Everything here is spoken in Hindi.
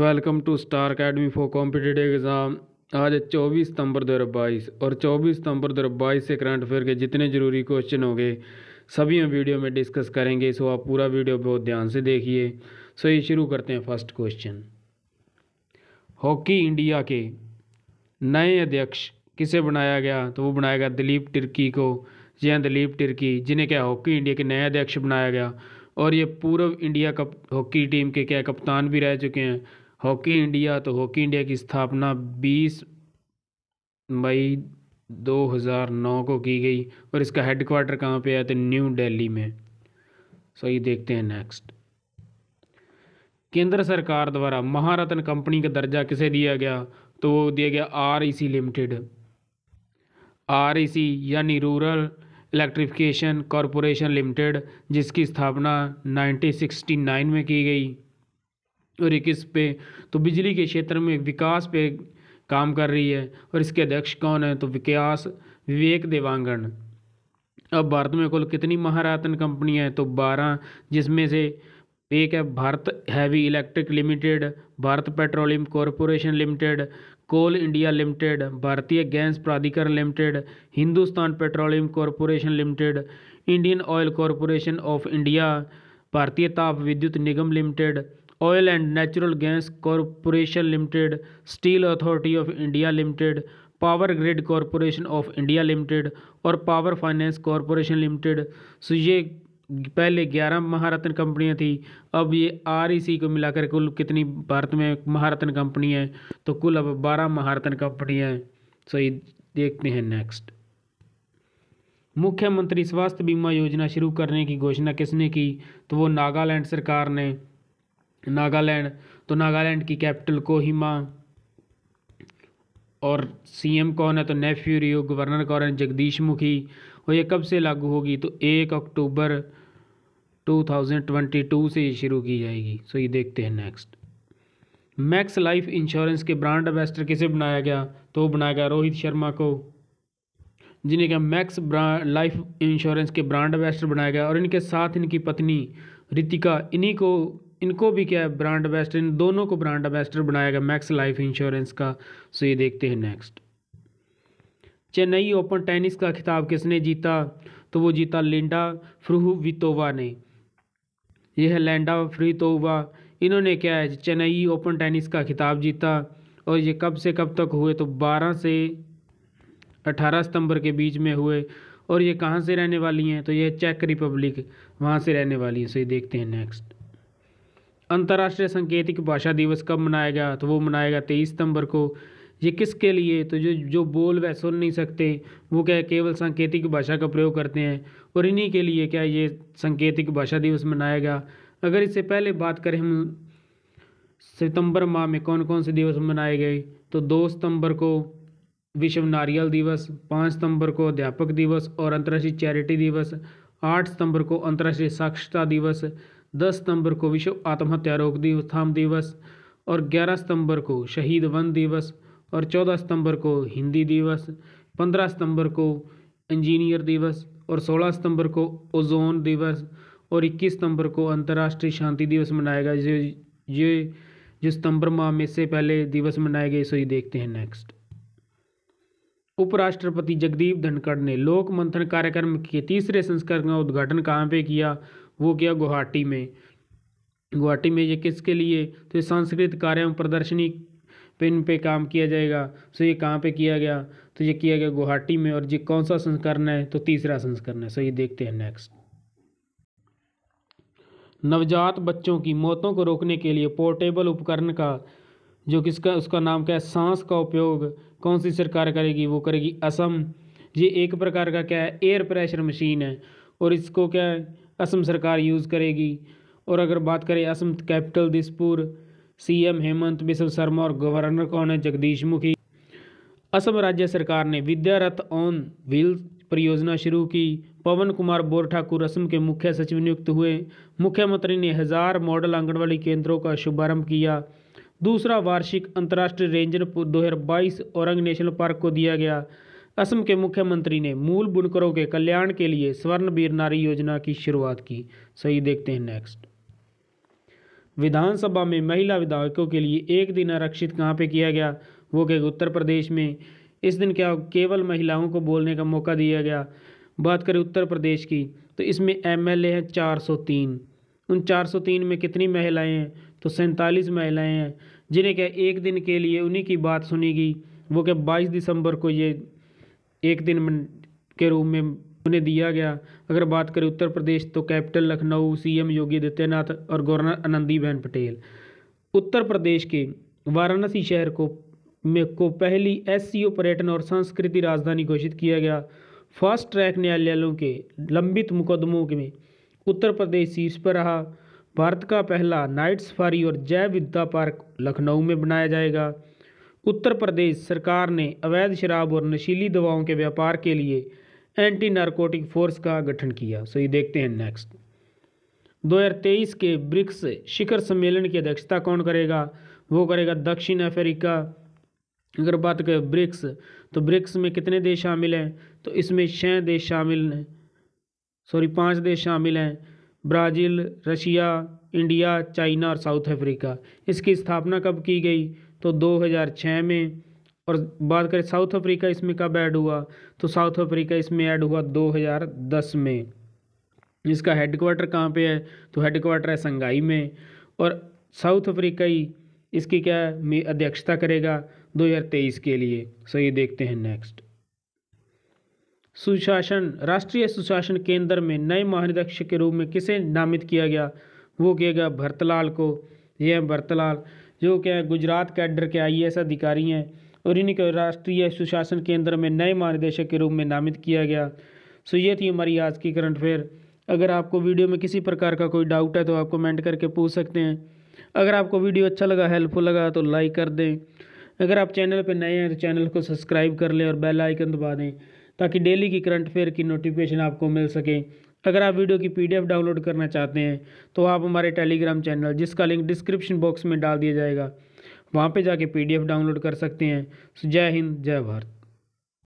welcome to Star Academy for competitive exam आज है चौबीस सितंबर दो बाईस और चौबीस सितंबर दो बाईस से करंट अफेयर के जितने ज़रूरी क्वेश्चन होंगे सभी हम वीडियो में डिस्कस करेंगे सो आप पूरा वीडियो बहुत ध्यान से देखिए सो ये शुरू करते हैं फर्स्ट क्वेश्चन हॉकी इंडिया के नए अध्यक्ष किसे बनाया गया तो वो बनाया गया दिलीप टिर्की को या हाँ, दिलीप टिर्की जिन्हें क्या हॉकी इंडिया के नए अध्यक्ष बनाया गया और ये पूर्व इंडिया कप हॉकी टीम के क्या कप्तान भी रह चुके हैं हॉकी इंडिया तो हॉकी इंडिया की स्थापना 20 मई 2009 को की गई और इसका हेड क्वार्टर कहाँ पे है तो न्यू दिल्ली में सो ये देखते हैं नेक्स्ट केंद्र सरकार द्वारा महारत्न कंपनी का दर्जा किसे दिया गया तो वो दिया गया आर लिमिटेड आर यानी रूरल इलेक्ट्रिफिकेशन कॉरपोरेशन लिमिटेड जिसकी स्थापना 1969 में की गई और एक इस पे तो बिजली के क्षेत्र में विकास पे काम कर रही है और इसके अध्यक्ष कौन है तो विकास विवेक देवांगन अब भारत में कुल कितनी महारत्न कंपनियां हैं तो बारह जिसमें से एक है Bharat Heavy Electric Limited Bharat Petroleum Corporation Limited Coal India Limited भारतीय गैस प्राधिकरण Limited Hindustan Petroleum Corporation Limited Indian Oil Corporation of India भारतीय ताप विद्युत निगम Limited Oil and Natural Gas Corporation Limited Steel Authority of India Limited Power Grid Corporation of India Limited और Power Finance Corporation Limited so ये पहले ग्यारह महारत्न कंपनियां थी अब ये आर e को मिलाकर कुल कितनी भारत में महारत्न कंपनी है तो कुल अब बारह महारत्न कंपनियाँ हैं सो ये देखते हैं नेक्स्ट मुख्यमंत्री स्वास्थ्य बीमा योजना शुरू करने की घोषणा किसने की तो वो नागालैंड सरकार ने नागालैंड तो नागालैंड की कैपिटल कोहिमा और सीएम कौन है तो नेफ्यू रियो गवर्नर कौन है जगदीश मुखी और ये कब से लागू होगी तो एक अक्टूबर 2022 से ये शुरू की जाएगी सो ये देखते हैं नेक्स्ट मैक्स लाइफ इंश्योरेंस के ब्रांड एम्बेसडर किसे बनाया गया तो बनाया गया रोहित शर्मा को जिन्हें क्या मैक्स लाइफ इंश्योरेंस के ब्रांड एम्बेसडर बनाया गया और इनके साथ इनकी पत्नी रितिका इन्हीं को इनको भी क्या है ब्रांड एम्बेसडर इन दोनों को ब्रांड एम्बेसडर बनाया गया मैक्स लाइफ इंश्योरेंस का सो ये देखते हैं नेक्स्ट चेन्नई ओपन टेनिस का खिताब किसने जीता तो वो जीता लिंडा फ्रूवितोवा ने यह है लैंडा फ्रीतोवा इन्होंने क्या है चेन्नई ओपन टेनिस का खिताब जीता और ये कब से कब तक हुए तो 12 से 18 सितंबर के बीच में हुए और ये कहाँ से रहने वाली हैं तो ये चेक रिपब्लिक वहाँ से रहने वाली हैं सो ये देखते हैं नेक्स्ट अंतर्राष्ट्रीय सांकेतिक भाषा दिवस कब मनाया गया तो वो मनाया गया तेईस सितंबर को ये किसके लिए तो जो जो बोल वह सुन नहीं सकते वो क्या केवल सांकेतिक भाषा का प्रयोग करते हैं और इन्हीं के लिए क्या ये सांकेतिक भाषा दिवस मनाया गया अगर इससे पहले बात करें हम सितंबर माह में कौन कौन से दिवस मनाए गए तो दो सितंबर को विश्व नारियल दिवस पाँच सितंबर को अध्यापक दिवस और अंतर्राष्ट्रीय चैरिटी दिवस आठ सितंबर को अंतर्राष्ट्रीय साक्षरता दिवस 10 सितंबर को विश्व आत्महत्या रोक रोकथाम दिवस और 11 सितंबर को शहीद वन दिवस और 14 सितंबर को हिंदी दिवस 15 सितंबर को इंजीनियर दिवस और 16 सितंबर को ओजोन दिवस और 21 सितंबर को अंतर्राष्ट्रीय शांति दिवस मनाया गया ये ये जो सितंबर माह में से पहले दिवस मनाए गए इसे देखते हैं नेक्स्ट उपराष्ट्रपति जगदीप धनखड़ ने लोक मंथन कार्यक्रम के तीसरे संस्करण का उद्घाटन कहाँ पे किया वो किया गुवाहाटी में गुवाहाटी में ये किसके लिए तो ये सांस्कृतिक कार्य एवं प्रदर्शनी पिन पे काम किया जाएगा सो ये कहाँ पे किया गया तो ये किया गया गुवाहाटी में और ये कौन सा संस्करण है तो तीसरा संस्करण है सो ये देखते हैं नेक्स्ट नवजात बच्चों की मौतों को रोकने के लिए पोर्टेबल उपकरण का जो किसका उसका नाम क्या है सांस का उपयोग कौन सी सरकार करेगी वो करेगी असम ये एक प्रकार का क्या है एयर प्रेशर मशीन है और इसको क्या है असम सरकार यूज़ करेगी और अगर बात करें असम कैपिटल दिसपुर सीएम हेमंत बिश्व शर्मा और गवर्नर कौन है जगदीश मुखी असम राज्य सरकार ने विद्यारथ ऑन व्हील परियोजना शुरू की पवन कुमार बोर ठाकुर असम के मुख्य सचिव नियुक्त हुए मुख्यमंत्री ने हज़ार मॉडल आंगनबाड़ी केंद्रों का शुभारंभ किया दूसरा वार्षिक अंतर्राष्ट्रीय रेंजर दो बाईस औरंग नेशनल पार्क को दिया गया असम के मुख्यमंत्री ने मूल बुनकरों के कल्याण के लिए स्वर्ण बीर नारी योजना की शुरुआत की सही देखते हैं नेक्स्ट विधानसभा में महिला विधायकों के लिए एक दिन आरक्षित कहाँ पे किया गया वो कहे उत्तर प्रदेश में इस दिन क्या केवल महिलाओं को बोलने का मौका दिया गया बात करें उत्तर प्रदेश की तो इसमें एमएलए हैं 403 उन 403 में कितनी महिलाएं हैं तो सैंतालीस महिलाएं हैं जिन्हें क्या एक दिन के लिए उन्हीं की बात सुनी गई वो क्या 22 दिसंबर को ये एक दिन के रूप में उन्हें दिया गया अगर बात करें उत्तर प्रदेश तो कैपिटल लखनऊ सीएम योगी आदित्यनाथ और गवर्नर आनंदीबेन पटेल उत्तर प्रदेश के वाराणसी शहर को में को पहली एस पर्यटन और संस्कृति राजधानी घोषित किया गया फास्ट ट्रैक न्यायालयों के लंबित मुकदमों में उत्तर प्रदेश शीर्ष पर रहा भारत का पहला नाइट सफारी और जैव विद्या पार्क लखनऊ में बनाया जाएगा उत्तर प्रदेश सरकार ने अवैध शराब और नशीली दवाओं के व्यापार के लिए एंटी नारकोटिक फोर्स का गठन किया सो ये देखते हैं नेक्स्ट 2023 के ब्रिक्स शिखर सम्मेलन की अध्यक्षता कौन करेगा वो करेगा दक्षिण अफ्रीका अगर बात करें ब्रिक्स तो ब्रिक्स में कितने देश शामिल हैं तो इसमें छः देश शामिल हैं सॉरी पाँच देश शामिल हैं ब्राज़ील रशिया इंडिया चाइना और साउथ अफ्रीका इसकी स्थापना कब की गई तो 2006 में और बात करें साउथ अफ्रीका इसमें कब ऐड हुआ तो साउथ अफ्रीका इसमें ऐड हुआ 2010 में इसका हेडक्वार्टर कहाँ पे है तो हेडक्वार्टर है संघाई में और साउथ अफ्रीका ही इसकी क्या अध्यक्षता करेगा 2023 के लिए सो ये देखते हैं नेक्स्ट सुशासन राष्ट्रीय सुशासन केंद्र में नए महानिदेशक के रूप में किसे नामित किया गया वो किया गया भरतलाल को यह भरतलाल जो क्या गुजरात कैडर के आईएएस अधिकारी हैं और इन्हीं को राष्ट्रीय सुशासन केंद्र में नए महानिदेशक के रूप में नामित किया गया सो ये थी हमारी आज की करंट अफेयर अगर आपको वीडियो में किसी प्रकार का कोई डाउट है तो आप कमेंट करके पूछ सकते हैं अगर आपको वीडियो अच्छा लगा हेल्पफुल लगा तो लाइक कर दें अगर आप चैनल पर नए हैं तो चैनल को सब्सक्राइब कर लें और बेल आइकन दबा दें ताकि डेली की करंट अफेयर की नोटिफिकेशन आपको मिल सके अगर आप वीडियो की पीडीएफ डाउनलोड करना चाहते हैं तो आप हमारे टेलीग्राम चैनल जिसका लिंक डिस्क्रिप्शन बॉक्स में डाल दिया जाएगा वहाँ पे जाके पीडीएफ डाउनलोड कर सकते हैं जय हिंद जय भारत